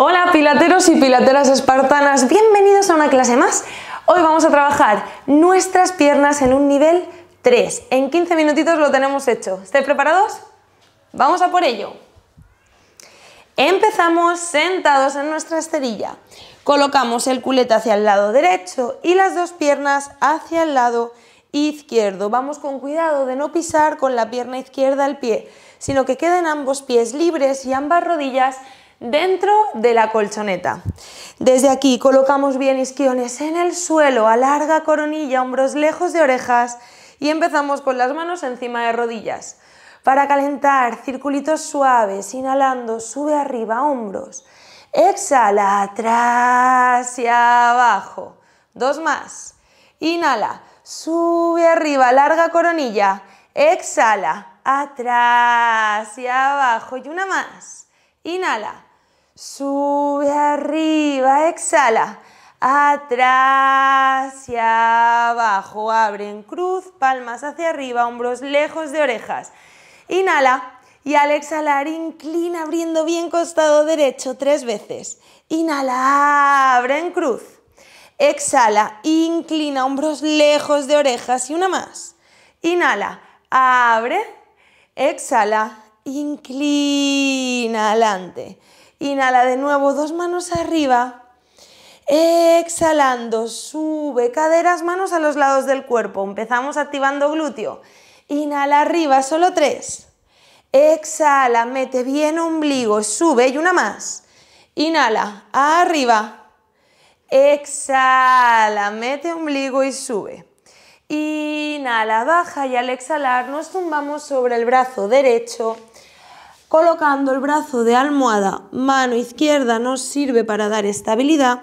Hola pilateros y pilateras espartanas, bienvenidos a una clase más. Hoy vamos a trabajar nuestras piernas en un nivel 3. En 15 minutitos lo tenemos hecho. ¿Estáis preparados? Vamos a por ello. Empezamos sentados en nuestra esterilla. Colocamos el culete hacia el lado derecho y las dos piernas hacia el lado izquierdo. Vamos con cuidado de no pisar con la pierna izquierda el pie, sino que queden ambos pies libres y ambas rodillas dentro de la colchoneta. Desde aquí colocamos bien isquiones en el suelo, alarga coronilla, hombros lejos de orejas y empezamos con las manos encima de rodillas. Para calentar, circulitos suaves, inhalando, sube arriba, hombros. Exhala, atrás y abajo. Dos más. Inhala, sube arriba, larga coronilla. Exhala, atrás y abajo. Y una más. Inhala, Sube arriba, exhala. Atrás y abajo. abre en cruz, palmas hacia arriba, hombros lejos de orejas. Inhala. Y al exhalar, inclina abriendo bien costado derecho tres veces. Inhala, abre en cruz. Exhala, inclina hombros lejos de orejas y una más. Inhala, abre. Exhala, inclina adelante. Inhala de nuevo, dos manos arriba. Exhalando, sube caderas, manos a los lados del cuerpo. Empezamos activando glúteo. Inhala arriba, solo tres. Exhala, mete bien ombligo, sube y una más. Inhala, arriba. Exhala, mete ombligo y sube. Inhala, baja y al exhalar nos tumbamos sobre el brazo derecho colocando el brazo de almohada, mano izquierda nos sirve para dar estabilidad,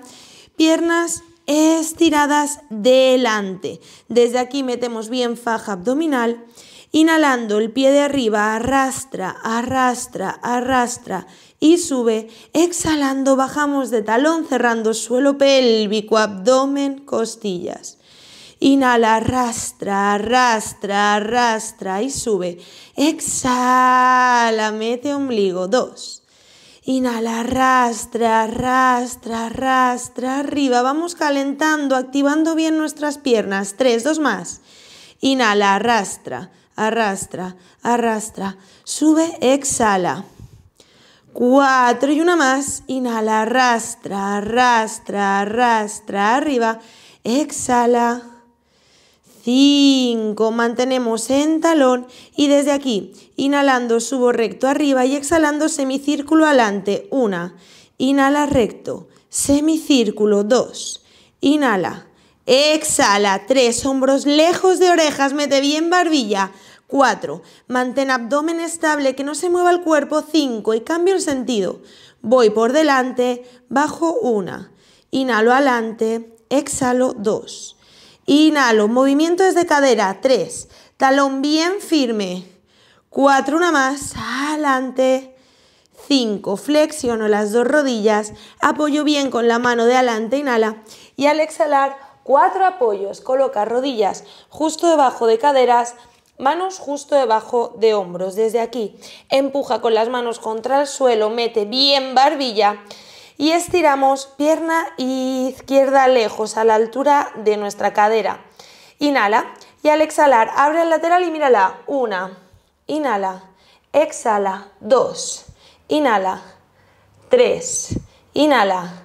piernas estiradas delante. Desde aquí metemos bien faja abdominal, inhalando el pie de arriba, arrastra, arrastra, arrastra y sube, exhalando, bajamos de talón, cerrando suelo pélvico, abdomen, costillas. Inhala, arrastra, arrastra, arrastra y sube. Exhala, mete ombligo. Dos. Inhala, arrastra, arrastra, arrastra, arriba. Vamos calentando, activando bien nuestras piernas. Tres, dos más. Inhala, arrastra, arrastra, arrastra. Sube, exhala. Cuatro y una más. Inhala, arrastra, arrastra, arrastra, arriba. Exhala. 5. Mantenemos en talón y desde aquí, inhalando, subo recto arriba y exhalando semicírculo adelante. 1. Inhala recto, semicírculo. 2. Inhala, exhala. 3. Hombros lejos de orejas, mete bien barbilla. 4. Mantén abdomen estable, que no se mueva el cuerpo. 5. Y cambio el sentido. Voy por delante, bajo 1. Inhalo adelante, exhalo 2 Inhalo, movimientos de cadera, 3. Talón bien firme, 4, una más, adelante. 5, flexiono las dos rodillas, apoyo bien con la mano de adelante, inhala. Y al exhalar, 4 apoyos, coloca rodillas justo debajo de caderas, manos justo debajo de hombros. Desde aquí, empuja con las manos contra el suelo, mete bien barbilla, y estiramos pierna izquierda lejos a la altura de nuestra cadera. Inhala y al exhalar abre el lateral y mírala. Una, inhala, exhala, dos, inhala, tres, inhala,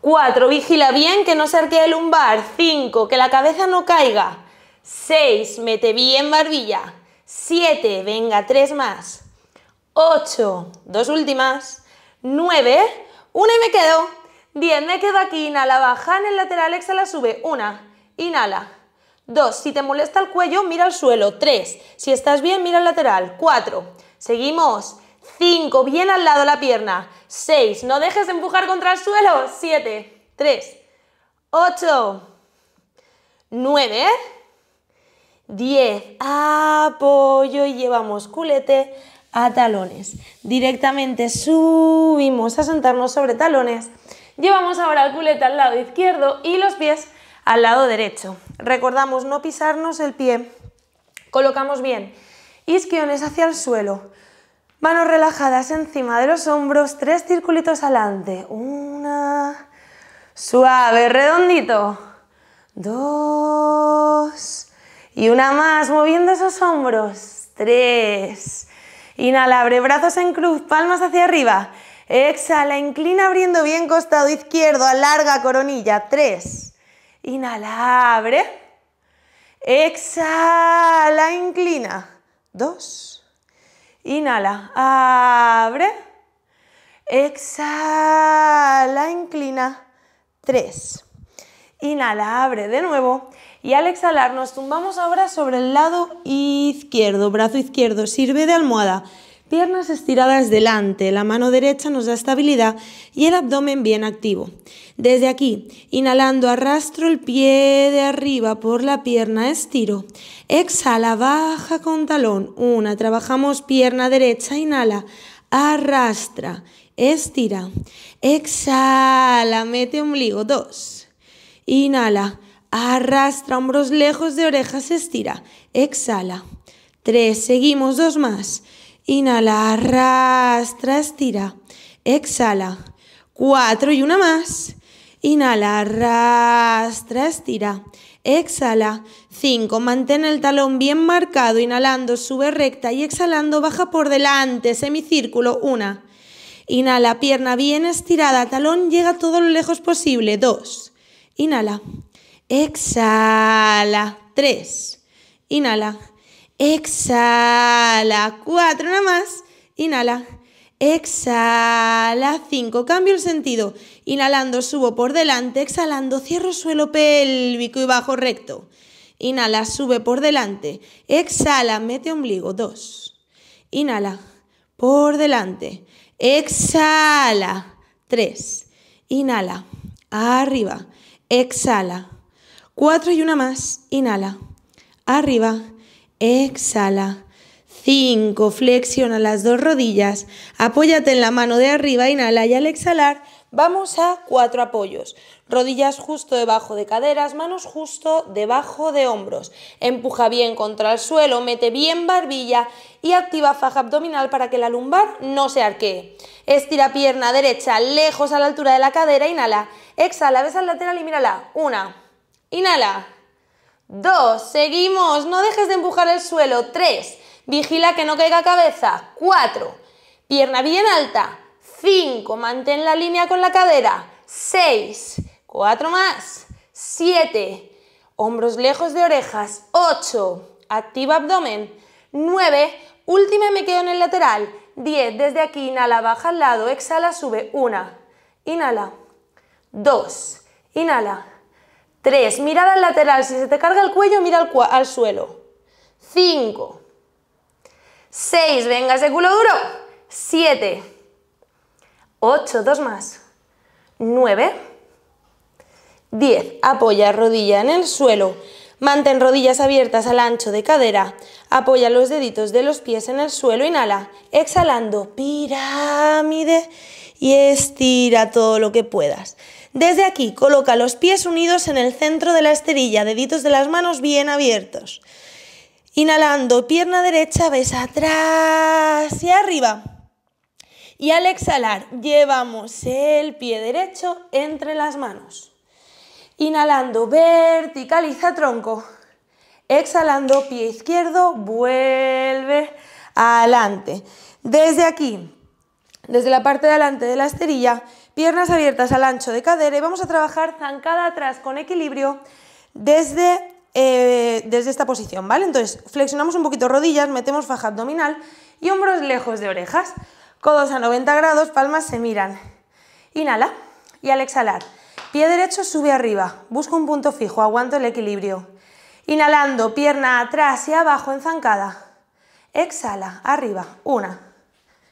Cuatro. vigila bien que no se arquee el lumbar. Cinco. que la cabeza no caiga. Seis. mete bien barbilla. Siete. venga, tres más. Ocho. dos últimas. Nueve. Una y me quedo. bien, me quedo aquí, inhala, baja en el lateral, exhala, sube. Una, inhala. dos, Si te molesta el cuello, mira al suelo. tres, Si estás bien, mira al lateral. cuatro, Seguimos. cinco, Bien al lado la pierna. seis, No dejes de empujar contra el suelo. siete, tres, ocho, nueve, diez, Apoyo y llevamos culete a talones. Directamente subimos a sentarnos sobre talones. Llevamos ahora el culete al lado izquierdo y los pies al lado derecho. Recordamos no pisarnos el pie. Colocamos bien isquiones hacia el suelo. Manos relajadas encima de los hombros, tres circulitos adelante. Una. Suave, redondito. Dos. Y una más, moviendo esos hombros. Tres. Inhala, abre brazos en cruz, palmas hacia arriba. Exhala, inclina abriendo bien costado izquierdo, alarga coronilla. Tres. Inhala, abre. Exhala, inclina. Dos. Inhala, abre. Exhala, inclina. Tres. Inhala, abre de nuevo. Y al exhalar nos tumbamos ahora sobre el lado izquierdo. Brazo izquierdo sirve de almohada. Piernas estiradas delante, la mano derecha nos da estabilidad y el abdomen bien activo. Desde aquí, inhalando, arrastro el pie de arriba por la pierna, estiro. Exhala, baja con talón. Una, trabajamos pierna derecha, inhala, arrastra, estira. Exhala, mete ombligo. Dos. Inhala. Arrastra hombros lejos de orejas, estira. Exhala. Tres, seguimos, dos más. Inhala, arrastra, estira. Exhala. Cuatro y una más. Inhala, arrastra, estira. Exhala. cinco, Mantén el talón bien marcado. Inhalando, sube recta y exhalando, baja por delante. Semicírculo. Una, Inhala, pierna bien estirada. Talón llega todo lo lejos posible. Dos. Inhala. Exhala. Tres. Inhala. Exhala. Cuatro. nada más. Inhala. Exhala. Cinco. Cambio el sentido. Inhalando, subo por delante. Exhalando, cierro suelo pélvico y bajo recto. Inhala, sube por delante. Exhala, mete ombligo. Dos. Inhala, por delante. Exhala. Tres. Inhala, arriba exhala. Cuatro y una más, inhala. Arriba, exhala. Cinco, flexiona las dos rodillas, apóyate en la mano de arriba, inhala y al exhalar Vamos a cuatro apoyos. Rodillas justo debajo de caderas, manos justo debajo de hombros. Empuja bien contra el suelo, mete bien barbilla y activa faja abdominal para que la lumbar no se arquee. Estira pierna derecha lejos a la altura de la cadera, inhala. Exhala, ves al lateral y mírala. Una. Inhala. Dos. Seguimos. No dejes de empujar el suelo. Tres. Vigila que no caiga cabeza. Cuatro. Pierna bien alta. 5, mantén la línea con la cadera, 6, 4 más, 7, hombros lejos de orejas, 8, activa abdomen, 9, última me quedo en el lateral, 10, desde aquí inhala, baja al lado, exhala, sube, 1, inhala, 2, inhala, 3, mirada al lateral, si se te carga el cuello mira al, al suelo, 5, 6, venga ese culo duro, 7, 8, 2 más, 9, 10. Apoya rodilla en el suelo. Mantén rodillas abiertas al ancho de cadera. Apoya los deditos de los pies en el suelo. Inhala. Exhalando. Pirámide. Y estira todo lo que puedas. Desde aquí, coloca los pies unidos en el centro de la esterilla. Deditos de las manos bien abiertos. Inhalando. Pierna derecha. Ves atrás y arriba. Y al exhalar, llevamos el pie derecho entre las manos. Inhalando, verticaliza tronco. Exhalando, pie izquierdo, vuelve adelante. Desde aquí, desde la parte de adelante de la esterilla, piernas abiertas al ancho de cadera y vamos a trabajar zancada atrás con equilibrio desde, eh, esta posición, ¿vale? Entonces, flexionamos un poquito rodillas, metemos faja abdominal y hombros lejos de orejas. Codos a 90 grados, palmas se miran. Inhala y al exhalar, pie derecho sube arriba, busco un punto fijo, aguanto el equilibrio. Inhalando, pierna atrás y abajo enzancada. Exhala, arriba, una.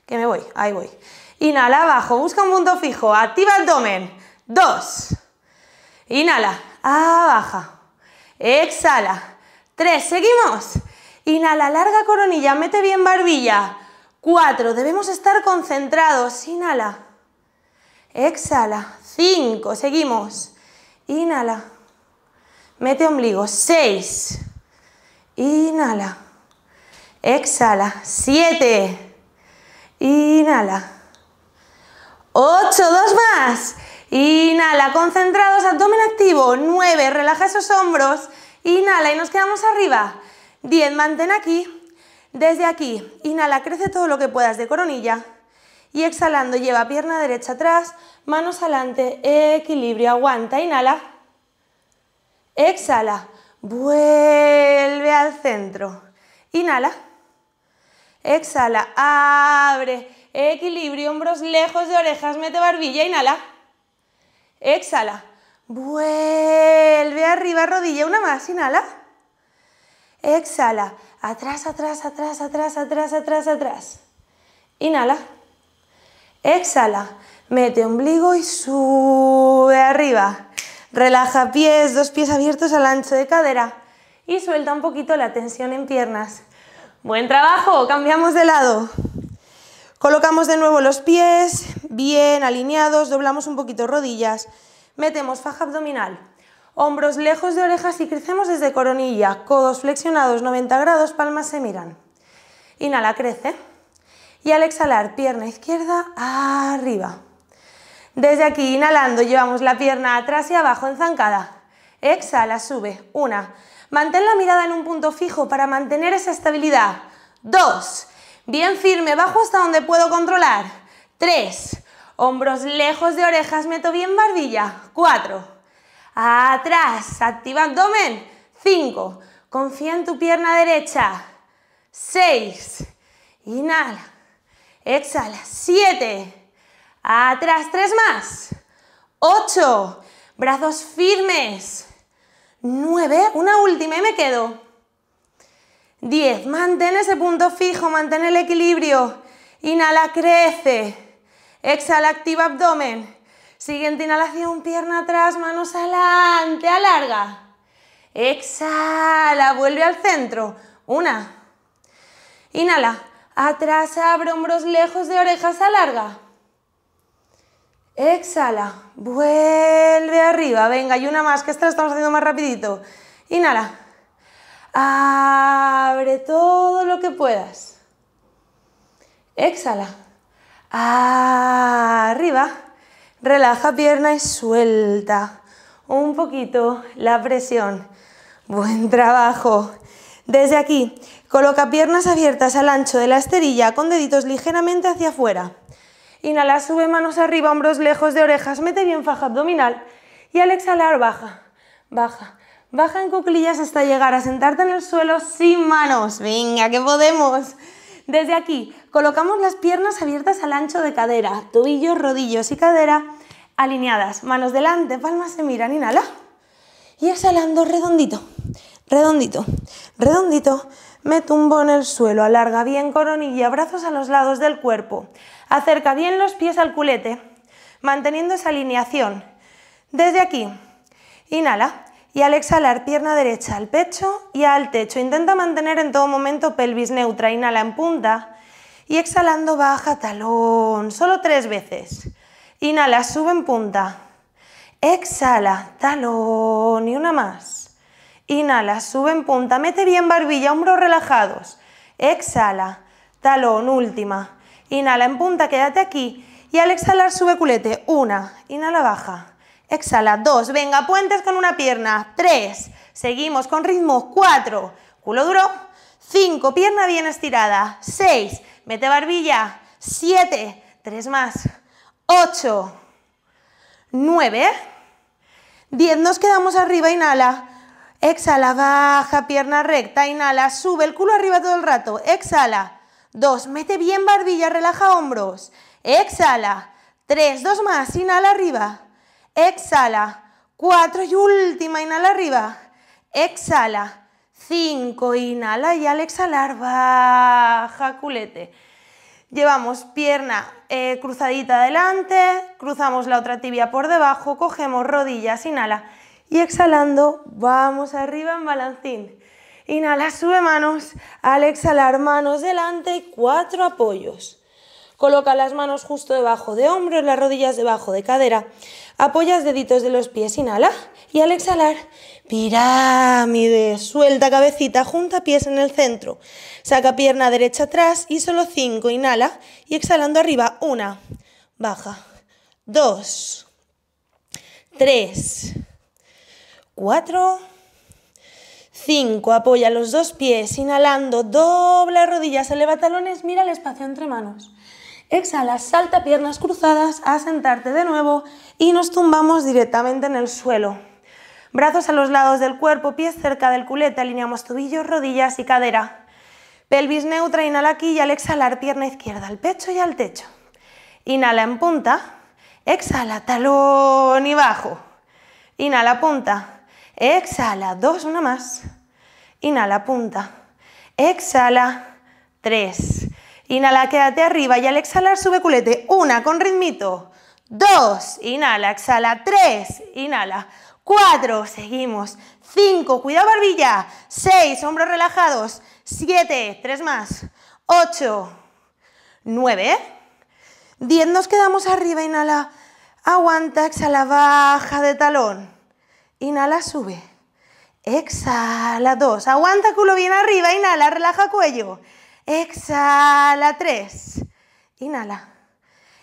Que me voy, ahí voy. Inhala, abajo, busca un punto fijo, activa abdomen. Dos. Inhala, ah, baja. Exhala. Tres, seguimos. Inhala, larga coronilla, mete bien barbilla. 4. Debemos estar concentrados. Inhala. Exhala. 5. Seguimos. Inhala. Mete ombligo. 6. Inhala. Exhala. 7. Inhala. 8. Dos más. Inhala. Concentrados. Abdomen activo. 9. Relaja esos hombros. Inhala y nos quedamos arriba. 10. Mantén aquí. Desde aquí, inhala, crece todo lo que puedas de coronilla. Y exhalando, lleva pierna derecha atrás, manos adelante, equilibrio, aguanta, inhala. Exhala, vuelve al centro. Inhala. Exhala, abre, equilibrio, hombros lejos de orejas, mete barbilla, inhala. Exhala, vuelve arriba, rodilla, una más, inhala. Exhala. Atrás, atrás, atrás, atrás, atrás, atrás, atrás. Inhala. Exhala. Mete ombligo y sube arriba. Relaja pies, dos pies abiertos al ancho de cadera. Y suelta un poquito la tensión en piernas. Buen trabajo. Cambiamos de lado. Colocamos de nuevo los pies bien alineados, doblamos un poquito rodillas, metemos faja abdominal, Hombros lejos de orejas y crecemos desde coronilla, codos flexionados 90 grados, palmas se miran. Inhala, crece. Y al exhalar, pierna izquierda arriba. Desde aquí, inhalando, llevamos la pierna atrás y abajo enzancada. Exhala, sube. Una. Mantén la mirada en un punto fijo para mantener esa estabilidad. Dos. Bien firme, bajo hasta donde puedo controlar. Tres. Hombros lejos de orejas, meto bien barbilla. Cuatro atrás, activa abdomen, 5, confía en tu pierna derecha, 6, inhala, exhala, 7, atrás, tres más, 8, brazos firmes, 9, una última y me quedo, 10, mantén ese punto fijo, mantén el equilibrio, inhala, crece, exhala, activa abdomen, Siguiente inhalación, pierna atrás, manos adelante, alarga. Exhala, vuelve al centro. Una. Inhala, atrás, abre hombros lejos de orejas, alarga. Exhala, vuelve arriba. Venga, y una más, que esta la estamos haciendo más rapidito. Inhala. Abre todo lo que puedas. Exhala. Arriba. Relaja pierna y suelta un poquito la presión. Buen trabajo. Desde aquí, coloca piernas abiertas al ancho de la esterilla con deditos ligeramente hacia afuera. Inhala, sube manos arriba, hombros lejos de orejas, mete bien faja abdominal y al exhalar baja, baja, baja en cuclillas hasta llegar a sentarte en el suelo sin manos. Venga, que podemos. Desde aquí colocamos las piernas abiertas al ancho de cadera, tobillos, rodillos y cadera alineadas. Manos delante, palmas se miran, inhala. Y exhalando redondito, redondito, redondito. Me tumbo en el suelo, alarga bien coronilla, brazos a los lados del cuerpo. Acerca bien los pies al culete, manteniendo esa alineación. Desde aquí, inhala y al exhalar pierna derecha al pecho y al techo. Intenta mantener en todo momento pelvis neutra, inhala en punta y exhalando baja talón, solo tres veces. Inhala, sube en punta, exhala, talón y una más. Inhala, sube en punta, mete bien barbilla, hombros relajados, exhala, talón, última. Inhala en punta, quédate aquí y al exhalar sube culete, una, inhala, baja exhala, dos, venga, puentes con una pierna, tres, seguimos con ritmo, cuatro, culo duro, cinco, pierna bien estirada, seis, mete barbilla, siete, tres más, ocho, nueve, diez, nos quedamos arriba, inhala, exhala, baja, pierna recta, inhala, sube el culo arriba todo el rato, exhala, dos, mete bien barbilla, relaja hombros, exhala, tres, dos más, inhala arriba, exhala, cuatro y última, inhala arriba, exhala, cinco, inhala y al exhalar baja culete. Llevamos pierna eh, cruzadita adelante, cruzamos la otra tibia por debajo, cogemos rodillas, inhala y exhalando vamos arriba en balancín. Inhala, sube manos, al exhalar manos delante, cuatro apoyos. Coloca las manos justo debajo de hombros, las rodillas debajo de cadera. Apoyas deditos de los pies, inhala y al exhalar, pirámide, suelta cabecita, junta pies en el centro. Saca pierna derecha atrás y solo cinco, inhala y exhalando arriba, una, baja, dos, tres, cuatro, cinco, apoya los dos pies, inhalando, dobla rodillas, eleva talones, mira el espacio entre manos. Exhala, salta piernas cruzadas a sentarte de nuevo y nos tumbamos directamente en el suelo. Brazos a los lados del cuerpo, pies cerca del culete, alineamos tobillos, rodillas y cadera. Pelvis neutra, inhala aquí y al exhalar pierna izquierda al pecho y al techo. Inhala en punta, exhala talón y bajo. Inhala punta, exhala, dos, una más. Inhala punta, exhala, tres. Inhala, quédate arriba y al exhalar sube culete. Una, con ritmito. Dos, inhala, exhala. Tres, inhala. Cuatro, seguimos. Cinco, cuidado barbilla. Seis, hombros relajados. Siete, tres más. Ocho, nueve. Diez, nos quedamos arriba, inhala. Aguanta, exhala, baja de talón. Inhala, sube. Exhala, dos. Aguanta, culo bien arriba, inhala, relaja cuello. Exhala, tres. Inhala.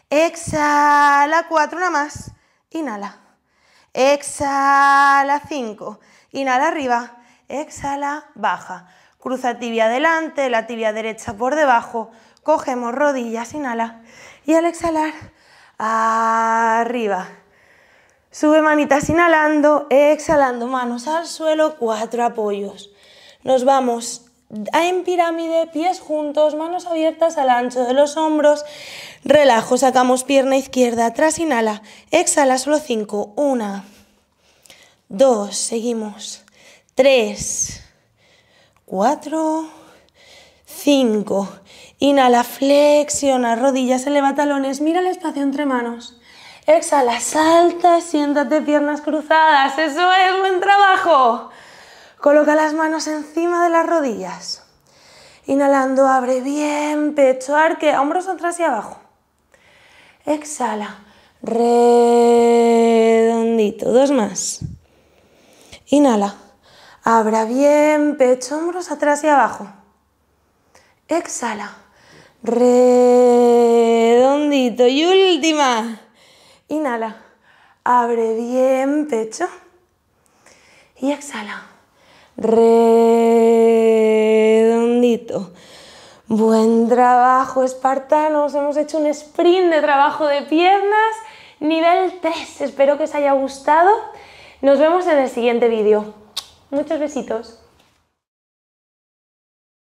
Exhala, cuatro, una más. Inhala. Exhala, cinco. Inhala arriba. Exhala, baja. Cruza tibia adelante, la tibia derecha por debajo. Cogemos rodillas, inhala. Y al exhalar, arriba. Sube manitas inhalando, exhalando, manos al suelo, cuatro apoyos. Nos vamos en pirámide, pies juntos, manos abiertas al ancho de los hombros. Relajo, sacamos pierna izquierda, atrás, inhala, exhala, solo cinco, una, dos, seguimos, 3, 4, 5, inhala, flexiona, rodillas, eleva talones, mira el espacio entre manos. Exhala, salta, siéntate, piernas cruzadas, eso es buen trabajo. Coloca las manos encima de las rodillas. Inhalando, abre bien, pecho, arque, hombros atrás y abajo. Exhala, redondito, dos más. Inhala, abra bien, pecho, hombros atrás y abajo. Exhala, redondito. Y última. Inhala, abre bien, pecho. Y exhala redondito. Buen trabajo, espartanos. Hemos hecho un sprint de trabajo de piernas, nivel 3. Espero que os haya gustado. Nos vemos en el siguiente vídeo. Muchos besitos.